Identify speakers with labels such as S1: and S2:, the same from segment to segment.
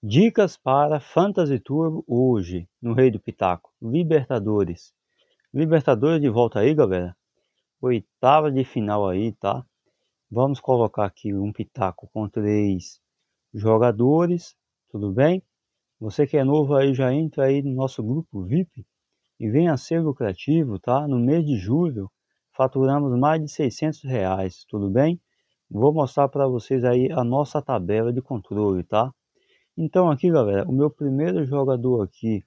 S1: Dicas para Fantasy Turbo hoje, no Rei do Pitaco. Libertadores. Libertadores de volta aí, galera. Oitava de final aí, tá? Vamos colocar aqui um pitaco com três jogadores, tudo bem? Você que é novo aí, já entra aí no nosso grupo VIP e venha ser lucrativo, tá? No mês de julho, faturamos mais de 600 reais, tudo bem? Vou mostrar para vocês aí a nossa tabela de controle, tá? Então aqui, galera, o meu primeiro jogador aqui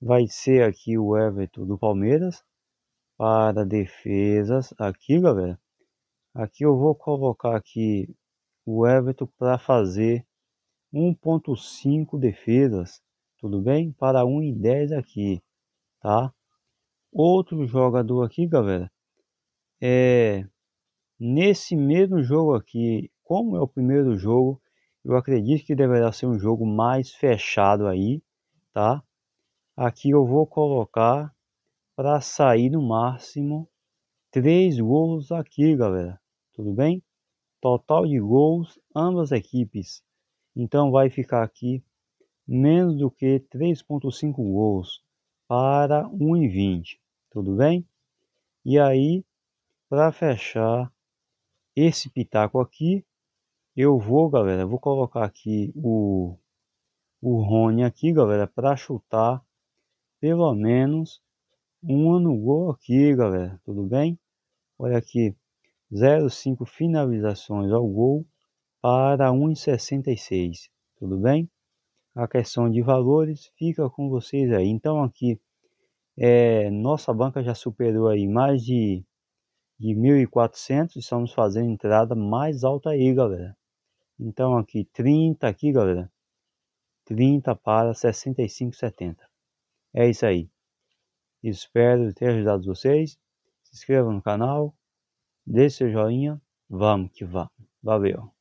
S1: vai ser aqui o Everton do Palmeiras para defesas aqui, galera. Aqui eu vou colocar aqui o Everton para fazer 1.5 defesas, tudo bem? Para 1,10 aqui, tá? Outro jogador aqui, galera, é nesse mesmo jogo aqui, como é o primeiro jogo, eu acredito que deverá ser um jogo mais fechado aí, tá? Aqui eu vou colocar para sair no máximo três gols aqui, galera. Tudo bem? Total de gols, ambas equipes. Então vai ficar aqui menos do que 3.5 gols para 1,20. Tudo bem? E aí, para fechar esse pitaco aqui, eu vou, galera, vou colocar aqui o, o Rony aqui, galera, para chutar pelo menos um ano gol aqui, galera. Tudo bem? Olha aqui, 0,5 finalizações ao gol para 1,66. Tudo bem? A questão de valores fica com vocês aí. Então aqui, é, nossa banca já superou aí mais de, de 1.400. Estamos fazendo entrada mais alta aí, galera. Então aqui 30 aqui, galera. 30 para 65,70. É isso aí. Espero ter ajudado vocês. Se inscreva no canal, deixe seu joinha. Vamos que vamos. Valeu.